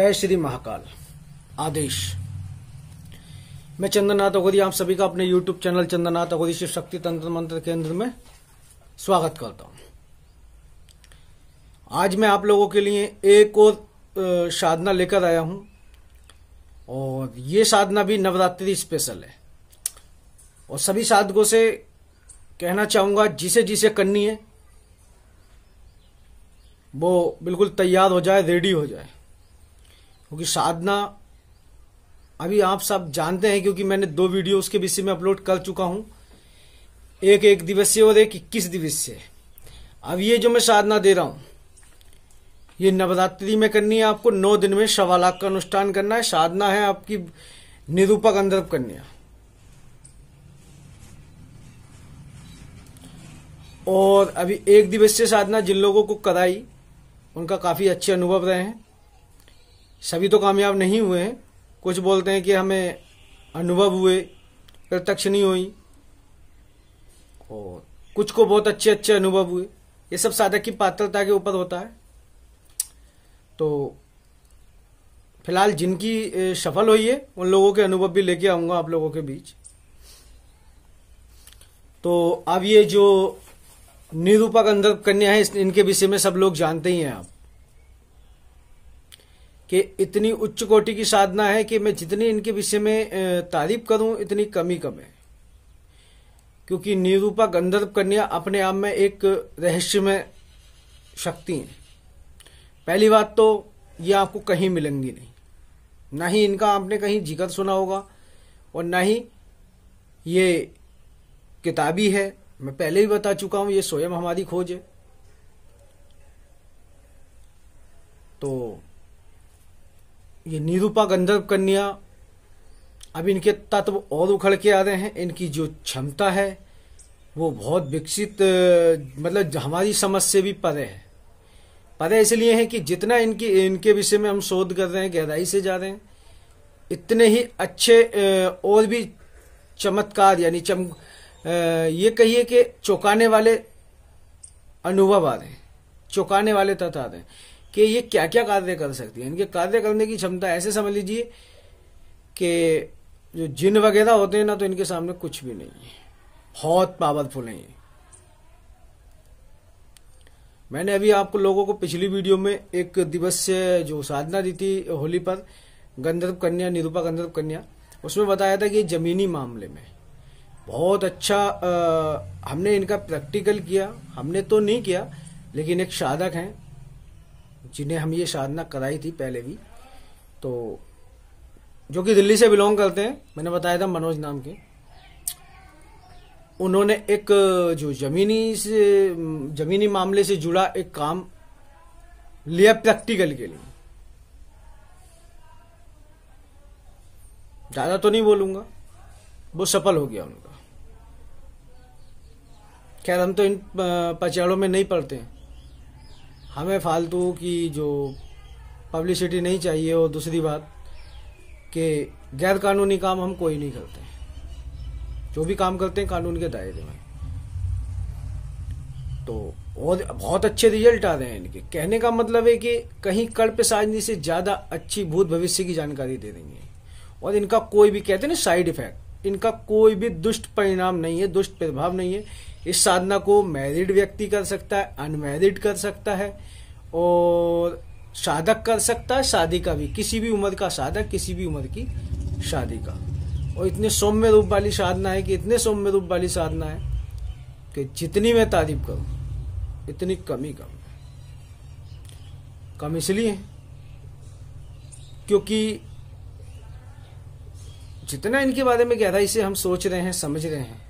जय श्री महाकाल आदेश मैं चंद्रनाथ अगोदी आप सभी का अपने यूट्यूब चैनल चंद्रनाथ अगोदी शिव शक्ति तंत्र मंत्र केंद्र में स्वागत करता हूं आज मैं आप लोगों के लिए एक और साधना लेकर आया हूं और ये साधना भी नवरात्रि स्पेशल है और सभी साधकों से कहना चाहूंगा जिसे जिसे करनी है वो बिल्कुल तैयार हो जाए रेडी हो जाए क्योंकि साधना अभी आप सब जानते हैं क्योंकि मैंने दो वीडियो उसके विषय में अपलोड कर चुका हूं एक एक दिवसीय और एक इक्कीस दिवसीय अब ये जो मैं साधना दे रहा हूं ये नवरात्रि में करनी है आपको नौ दिन में सवा लाख का अनुष्ठान करना है साधना है आपकी निरूपक अंदर करनी है और अभी एक दिवसीय साधना जिन लोगों को कराई उनका काफी अच्छे अनुभव रहे हैं सभी तो कामयाब नहीं हुए हैं कुछ बोलते हैं कि हमें अनुभव हुए प्रत्यक्ष नहीं हुई और कुछ को बहुत अच्छे अच्छे अनुभव हुए ये सब साधक की पात्रता के ऊपर होता है तो फिलहाल जिनकी सफल हुई है उन लोगों के अनुभव भी लेके आऊंगा आप लोगों के बीच तो अब ये जो निरूपक अंधर कन्या है इनके विषय में सब लोग जानते ही हैं आप कि इतनी उच्च कोटि की साधना है कि मैं जितनी इनके विषय में तारीफ करूं इतनी कमी कम है क्योंकि निरूपा गंधर्व कन्या अपने आप में एक रहस्यमय शक्ति है पहली बात तो ये आपको कहीं मिलेंगी नहीं ना ही इनका आपने कहीं जिक्र सुना होगा और ना ही ये किताबी है मैं पहले ही बता चुका हूं ये स्वयं हमारी खोज है तो ये निरूपा गंधर्व कन्या अब इनके तत्व और उखड़ के आ रहे हैं इनकी जो क्षमता है वो बहुत विकसित मतलब हमारी समझ से भी परे है परे इसलिए है कि जितना इनकी इनके विषय में हम शोध कर रहे हैं गहराई से जा रहे हैं इतने ही अच्छे और भी चमत्कार यानी चम ये कहिए कि चौंकाने वाले अनुभव आ रहे हैं चौंकाने वाले तत्व आ रहे हैं कि ये क्या क्या कार्य कर सकती है इनके कार्य करने की क्षमता ऐसे समझ लीजिए कि जो जिन वगैरह होते हैं ना तो इनके सामने कुछ भी नहीं है बहुत पावरफुल है मैंने अभी आपको लोगों को पिछली वीडियो में एक दिवस जो साधना दी थी होली पर गंधर्व कन्या निरूपा गंधर्व कन्या उसमें बताया था कि जमीनी मामले में बहुत अच्छा आ, हमने इनका प्रैक्टिकल किया हमने तो नहीं किया लेकिन एक साधक हैं जिन्हें हम ये साधना कराई थी पहले भी तो जो कि दिल्ली से बिलोंग करते हैं मैंने बताया था मनोज नाम के उन्होंने एक जो जमीनी से जमीनी मामले से जुड़ा एक काम लिया प्रैक्टिकल के लिए ज्यादा तो नहीं बोलूंगा वो सफल हो गया उनका खैर हम तो इन पचाड़ों में नहीं पढ़ते हैं हमें फालतू की जो पब्लिसिटी नहीं चाहिए और दूसरी बात कि गैर कानूनी काम हम कोई नहीं करते जो भी काम करते हैं कानून के दायरे में तो और बहुत अच्छे रिजल्ट आ रहे हैं इनके कहने का मतलब है कि कहीं कल्प साजनी से ज़्यादा अच्छी भूत भविष्य की जानकारी दे देंगे और इनका कोई भी कहते हैं ना साइड इफेक्ट इनका कोई भी दुष्ट परिणाम नहीं है दुष्ट प्रभाव नहीं है इस साधना को मैरिड व्यक्ति कर सकता है अनमैरिड कर सकता है और साधक कर सकता है शादी का भी किसी भी उम्र का साधक किसी भी उम्र की शादी का और इतने सौम्य रूप वाली साधना है कि इतने सौम्य रूप वाली साधना है कि जितनी मैं तारीफ करूं इतनी कमी कम कम इसलिए क्योंकि जितना इनके बारे में गहराई से हम सोच रहे हैं समझ रहे हैं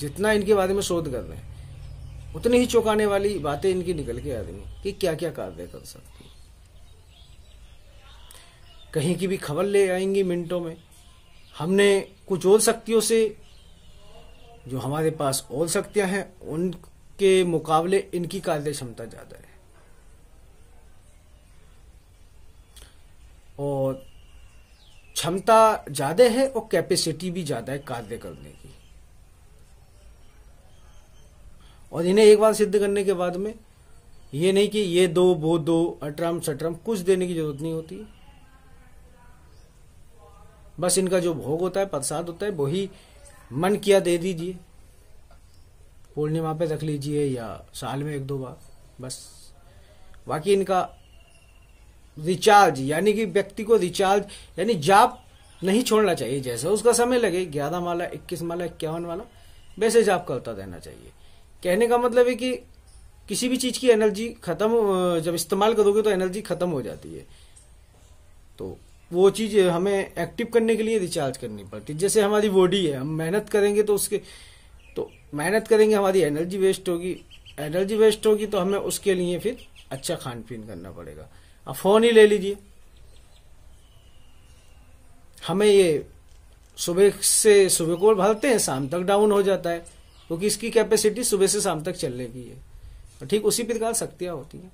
जितना इनके बारे में शोध कर रहे हैं उतनी ही चौंकाने वाली बातें इनकी निकल के आ रही हैं कि क्या क्या कार्य कर सकती हैं कहीं की भी खबर ले आएंगी मिनटों में हमने कुछ और शक्तियों से जो हमारे पास और शक्तियां हैं उनके मुकाबले इनकी कार्य क्षमता ज्यादा है और क्षमता ज्यादा है और कैपेसिटी भी ज्यादा है कार्य करने की और इन्हें एक बार सिद्ध करने के बाद में ये नहीं कि ये दो वो दो अट्रम सट्रम कुछ देने की जरूरत नहीं होती बस इनका जो भोग होता है प्रसाद होता है वही मन किया दे दीजिए पूर्णिमा पे रख लीजिए या साल में एक दो बार बस बाकी इनका रिचार्ज यानी कि व्यक्ति को रिचार्ज यानी जाप नहीं छोड़ना चाहिए जैसे उसका समय लगे ग्यारह माला इक्कीस माला इक्यावन माला वैसे जाप करता रहना चाहिए कहने का मतलब है कि किसी भी चीज की एनर्जी खत्म जब इस्तेमाल करोगे तो एनर्जी खत्म हो जाती है तो वो चीज हमें एक्टिव करने के लिए रिचार्ज करनी पड़ती है जैसे हमारी बॉडी है हम मेहनत करेंगे तो उसके तो मेहनत करेंगे हमारी एनर्जी वेस्ट होगी एनर्जी वेस्ट होगी तो हमें उसके लिए फिर अच्छा खान पीन करना पड़ेगा अब फोन ही ले लीजिए हमें ये सुबह से सुबह को भरते हैं शाम तक डाउन हो जाता है क्योंकि तो इसकी कैपेसिटी सुबह से शाम तक चलने की है ठीक उसी प्रकार शक्तियां होती हैं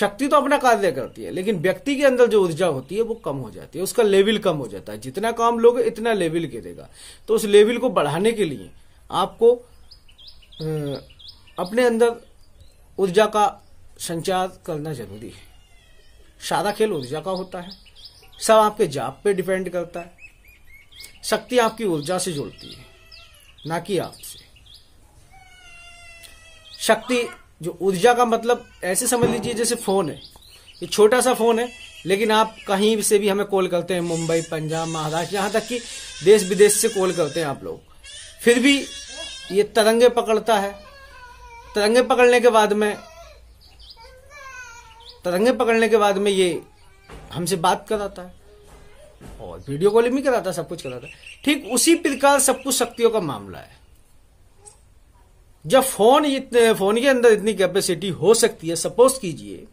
शक्ति तो अपना कार्य करती है लेकिन व्यक्ति के अंदर जो ऊर्जा होती है वो कम हो जाती है उसका लेवल कम हो जाता है जितना काम लोगे इतना लेवल गिरेगा तो उस लेवल को बढ़ाने के लिए आपको अपने अंदर ऊर्जा का संचार करना जरूरी है सारा खेल ऊर्जा का होता है सब आपके जाप पे डिपेंड करता है शक्ति आपकी ऊर्जा से जुड़ती है ना कि आपसे शक्ति जो ऊर्जा का मतलब ऐसे समझ लीजिए जैसे फोन है ये छोटा सा फोन है लेकिन आप कहीं से भी हमें कॉल करते हैं मुंबई पंजाब महाराष्ट्र यहाँ तक कि देश विदेश से कॉल करते हैं आप लोग फिर भी ये तरंगे पकड़ता है तरंगे पकड़ने के बाद में तरंगे पकड़ने के बाद में ये हमसे बात कराता है और वीडियो कॉलिंग भी कराता है सब कुछ कराता है ठीक उसी प्रकार सब कुछ शक्तियों का मामला है जब फोन इतने फोन के अंदर इतनी कैपेसिटी हो सकती है सपोज कीजिए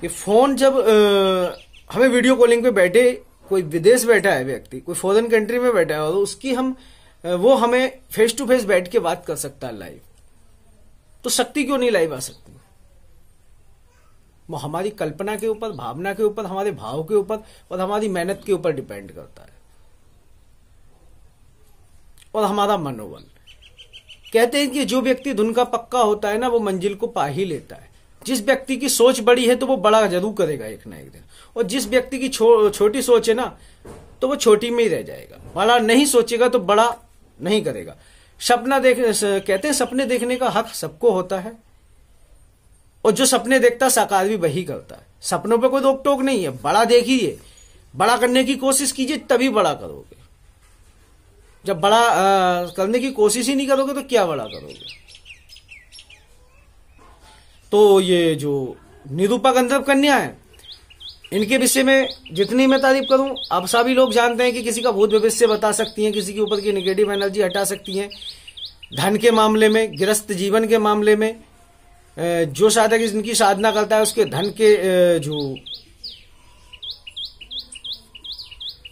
कि फोन जब आ, हमें वीडियो कॉलिंग पे बैठे कोई विदेश बैठा है व्यक्ति कोई फॉरेन कंट्री में बैठा है और उसकी हम वो हमें फेस टू फेस बैठ के बात कर सकता है लाइव तो शक्ति क्यों नहीं लाइव आ सकती हमारी कल्पना के ऊपर भावना के ऊपर हमारे भाव के ऊपर और हमारी मेहनत के ऊपर डिपेंड करता है और हमारा मनोबल कहते हैं कि जो व्यक्ति धुन का पक्का होता है ना वो मंजिल को पा ही लेता है जिस व्यक्ति की सोच बड़ी है तो वो बड़ा जरूर करेगा एक ना एक दिन और जिस व्यक्ति की छो, छोटी सोच है ना तो वो छोटी में ही रह जाएगा बड़ा नहीं सोचेगा तो बड़ा नहीं करेगा सपना देख कहते हैं सपने देखने का हक सबको होता है और जो सपने देखता साकार भी वही करता है सपनों पे कोई रोक टोक नहीं है बड़ा देखिए बड़ा करने की कोशिश कीजिए तभी बड़ा करोगे जब बड़ा आ, करने की कोशिश ही नहीं करोगे तो क्या बड़ा करोगे तो ये जो निरूपा गंधर्व कन्या है इनके विषय में जितनी मैं तारीफ करूं आप सभी लोग जानते हैं कि किसी का भूत भविष्य बता सकती हैं किसी के ऊपर की निगेटिव एनर्जी हटा सकती हैं धन के मामले में गृहस्थ जीवन के मामले में जो साधक इनकी साधना करता है उसके धन के जो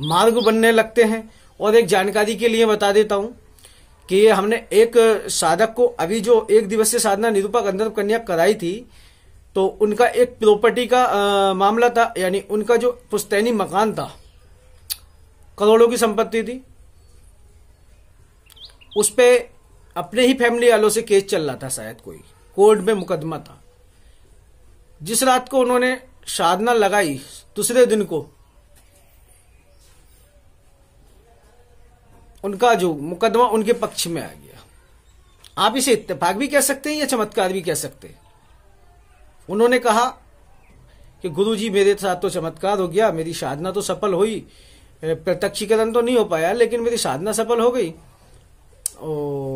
मार्ग बनने लगते हैं और एक जानकारी के लिए बता देता हूं कि हमने एक साधक को अभी जो एक दिवसीय साधना निरूपक अंदर कन्या कराई थी तो उनका एक प्रॉपर्टी का आ, मामला था यानी उनका जो पुस्तैनी मकान था करोड़ों की संपत्ति थी उस पर अपने ही फैमिली वालों से केस चल रहा था शायद कोई कोर्ट में मुकदमा था जिस रात को उन्होंने साधना लगाई दूसरे दिन को उनका जो मुकदमा उनके पक्ष में आ गया आप इसे इत्तेफाक भी कह सकते हैं या चमत्कार भी कह सकते हैं उन्होंने कहा कि गुरुजी मेरे साथ तो चमत्कार हो गया मेरी साधना तो सफल हुई प्रत्यक्षीकरण तो नहीं हो पाया लेकिन मेरी साधना सफल हो गई और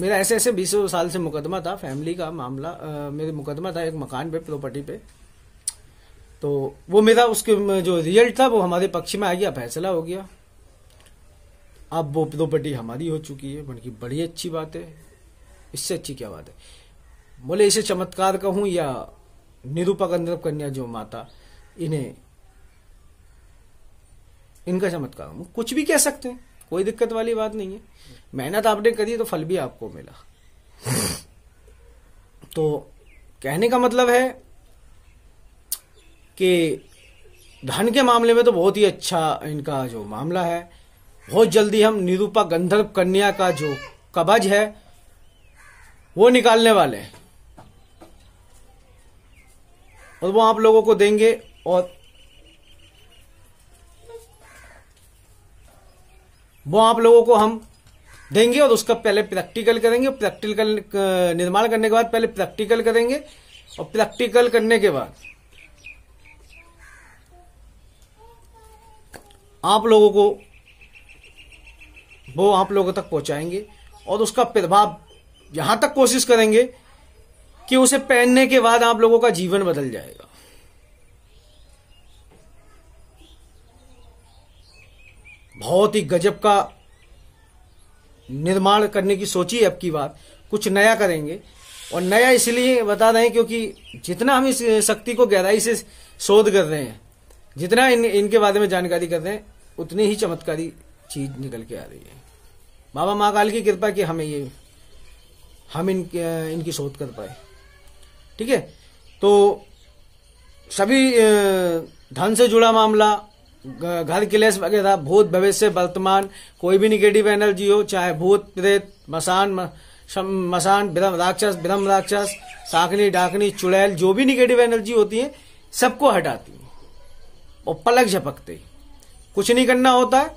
मेरा ऐसे ऐसे बीसों साल से मुकदमा था फैमिली का मामला आ, मेरे मुकदमा था एक मकान पे प्रॉपर्टी पे तो वो मेरा उसके जो रिजल्ट था वो हमारे पक्ष में आ गया फैसला हो गया अब वो प्रॉपर्टी हमारी हो चुकी है बल्कि बड़ी अच्छी बात है इससे अच्छी क्या बात है बोले इसे चमत्कार कहूं या निरूपक कन्या जो माता इन्हें इनका चमत्कार कुछ भी कह सकते हैं कोई दिक्कत वाली बात नहीं है मेहनत आपने करी तो फल भी आपको मिला तो कहने का मतलब है कि धन के मामले में तो बहुत ही अच्छा इनका जो मामला है बहुत जल्दी हम निरूपा गंधर्व कन्या का जो कबज है वो निकालने वाले हैं और वो आप लोगों को देंगे और वो आप लोगों को हम देंगे और उसका पहले प्रैक्टिकल करेंगे प्रैक्टिकल निर्माण करने के बाद पहले प्रैक्टिकल करेंगे और प्रैक्टिकल करने के बाद आप लोगों को वो आप लोगों तक पहुंचाएंगे और उसका प्रभाव यहां तक कोशिश करेंगे कि उसे पहनने के बाद आप लोगों का जीवन बदल जाएगा बहुत ही गजब का निर्माण करने की सोची अब की बात कुछ नया करेंगे और नया इसलिए बता दें क्योंकि जितना हम इस शक्ति को गहराई से शोध कर रहे हैं जितना इन इनके बारे में जानकारी कर रहे हैं उतनी ही चमत्कारी चीज निकल के आ रही है बाबा महाकाल की कृपा कि हमें ये हम इन इनकी शोध कर पाए ठीक है तो सभी धन से जुड़ा मामला घर क्लेश वगैरह भूत भविष्य वर्तमान कोई भी निगेटिव एनर्जी हो चाहे भूत प्रेत मसान मसान ब्रह्म राक्षस ब्रह्म राक्षस साकनी डाकनी चुड़ैल जो भी निगेटिव एनर्जी होती है सबको हटाती है और पलक झपकते कुछ नहीं करना होता है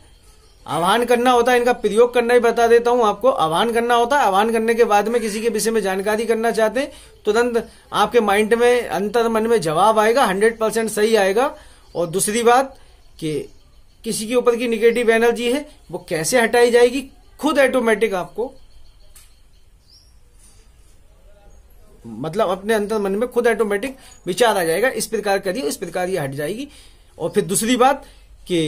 आह्वान करना होता है इनका प्रयोग करना ही बता देता हूं आपको आह्वान करना होता है आह्वान करने के बाद में किसी के विषय में जानकारी करना चाहते तुरंत आपके माइंड में अंतर मन में जवाब आएगा हंड्रेड परसेंट सही आएगा और दूसरी बात कि किसी के ऊपर की निगेटिव एनर्जी है वो कैसे हटाई जाएगी खुद ऑटोमेटिक आपको मतलब अपने अंतर मन में खुद ऑटोमेटिक विचार आ जाएगा इस प्रकार करिए इस प्रकार ये हट जाएगी और फिर दूसरी बात कि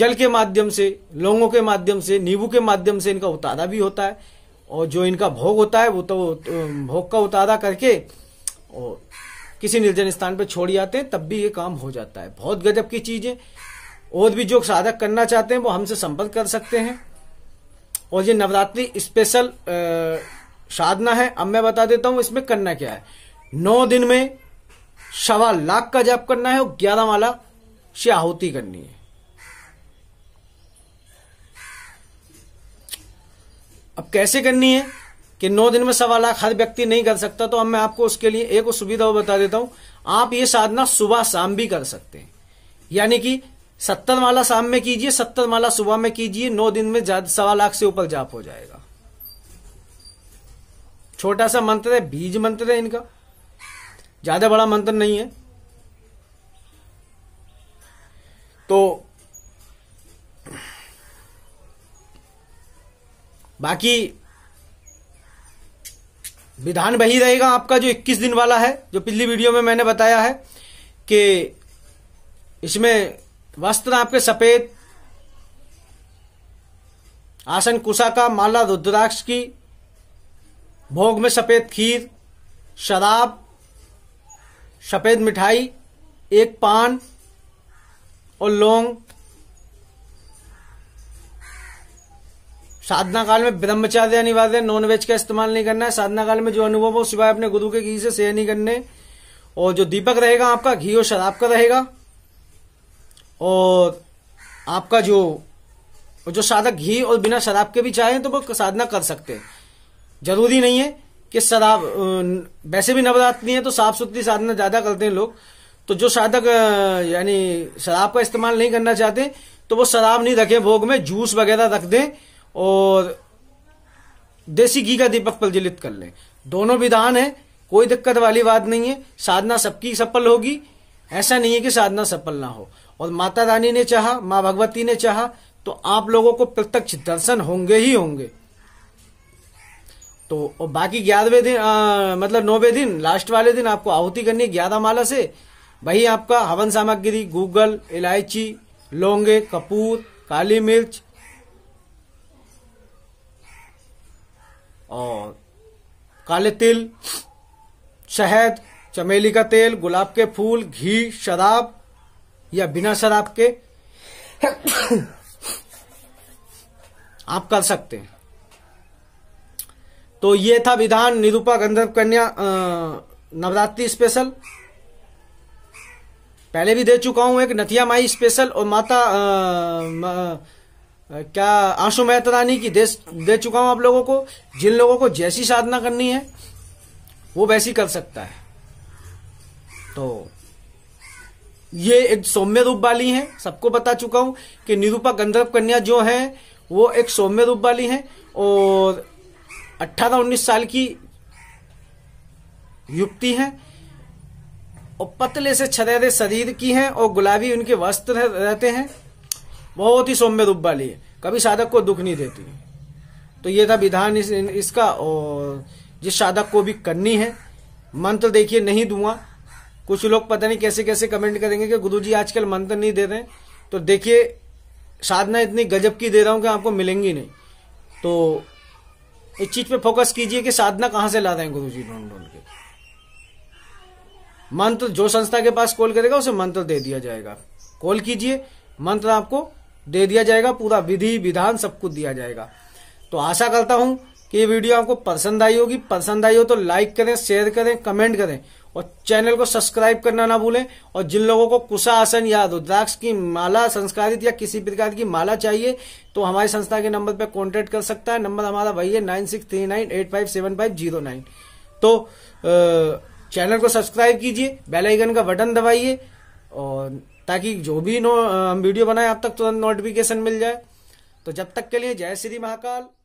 जल के माध्यम से लौंगों के माध्यम से नींबू के माध्यम से इनका उतारा भी होता है और जो इनका भोग होता है वो तो भोग का उतारा करके और किसी निर्जन स्थान पर छोड़ जाते हैं तब भी ये काम हो जाता है बहुत गजब की चीज है और भी जो साधक करना चाहते हैं वो हमसे संपर्क कर सकते हैं और ये नवरात्रि स्पेशल साधना है अब मैं बता देता हूं इसमें करना क्या है नौ दिन में सवा लाख का जाप करना है और ग्यारह माला से आहुति करनी है अब कैसे करनी है कि नौ दिन में सवा लाख हर व्यक्ति नहीं कर सकता तो अब मैं आपको उसके लिए एक सुविधा बता देता हूं आप ये साधना सुबह शाम भी कर सकते हैं यानी कि सत्तर माला शाम में कीजिए सत्तर माला सुबह में कीजिए नौ दिन में सवा लाख से ऊपर जाप हो जाएगा छोटा सा मंत्र है बीज मंत्र है इनका ज्यादा बड़ा मंत्र नहीं है तो बाकी विधान वही रहेगा आपका जो 21 दिन वाला है जो पिछली वीडियो में मैंने बताया है कि इसमें वस्त्र आपके सफेद आसन कुशा का माला रुद्राक्ष की भोग में सफेद खीर शराब सफेद मिठाई एक पान और लौंग साधना काल में ब्रह्मचार्य अनिवार्य नॉन वेज का इस्तेमाल नहीं करना है साधना काल में जो अनुभव हो सिवाय अपने गुरु के घी से शेयर नहीं करने और जो दीपक रहेगा आपका घी और शराब का रहेगा और आपका जो जो साधक घी और बिना शराब के भी चाहें तो वो साधना कर सकते हैं जरूरी नहीं है कि शराब वैसे भी नवरात्रि है तो साफ सुथरी साधना ज्यादा करते हैं लोग तो जो साधक यानी शराब का इस्तेमाल नहीं करना चाहते तो वो शराब नहीं रखे भोग में जूस वगैरह रख दें और देसी घी का दीपक प्रज्वलित कर लें दोनों विधान है कोई दिक्कत वाली बात नहीं है साधना सबकी सफल होगी ऐसा नहीं है कि साधना सफल ना हो और माता रानी ने चाहा माँ भगवती ने चाहा तो आप लोगों को प्रत्यक्ष दर्शन होंगे ही होंगे तो और बाकी ग्यारहवे दिन आ, मतलब नौवे दिन लास्ट वाले दिन आपको आहुति करनी है ग्यारह माला से वही आपका हवन सामग्री गूगल इलायची लौंगे कपूर काली मिर्च और काले तिल शहद चमेली का तेल गुलाब के फूल घी शराब या बिना शराब के आप कर सकते हैं तो ये था विधान निरूपा गंधर्व कन्या नवरात्रि स्पेशल पहले भी दे चुका हूं एक नथिया माई स्पेशल और माता आ, आ, क्या आंसू मेहता रानी की दे, दे चुका हूं आप लोगों को जिन लोगों को जैसी साधना करनी है वो वैसी कर सकता है तो ये एक सौम्य रूप वाली है सबको बता चुका हूं कि निरूपा गंधर्व कन्या जो है वो एक सौम्य रूप वाली है और 18-19 साल की युक्ति है और पतले से छदेरे शरीर की है और गुलाबी उनके वस्त्र रहते हैं बहुत ही सौम्य रूप वाली है कभी साधक को दुख नहीं देती तो ये था विधान इस, इसका और जिस साधक को भी करनी है मंत्र देखिए नहीं दूंगा कुछ लोग पता नहीं कैसे कैसे कमेंट करेंगे कि गुरु जी आजकल मंत्र नहीं दे रहे तो देखिए साधना इतनी गजब की दे रहा हूं कि आपको मिलेंगी नहीं तो इस चीज पे फोकस कीजिए कि साधना कहां से ला रहे हैं गुरु जी ढूंढ ढूंढ के मंत्र जो संस्था के पास कॉल करेगा उसे मंत्र दे दिया जाएगा कॉल कीजिए मंत्र आपको दे दिया जाएगा पूरा विधि विधान सब कुछ दिया जाएगा तो आशा करता हूं कि ये वीडियो आपको पसंद आई होगी पसंद आई हो तो लाइक करें शेयर करें कमेंट करें और चैनल को सब्सक्राइब करना ना भूलें और जिन लोगों को कुशा आसन याद हो तो द्राक्ष की माला संस्कारित या किसी प्रकार की माला चाहिए तो हमारी संस्था के नंबर पर कॉन्टेक्ट कर सकता है नंबर हमारा वही है nine six three nine eight five seven five zero nine तो चैनल को सब्सक्राइब कीजिए बेल आइकन का बटन दबाइए और ताकि जो भी नो वीडियो बनाए आप तक तुरंत नोटिफिकेशन मिल जाए तो जब तक के लिए जय श्री महाकाल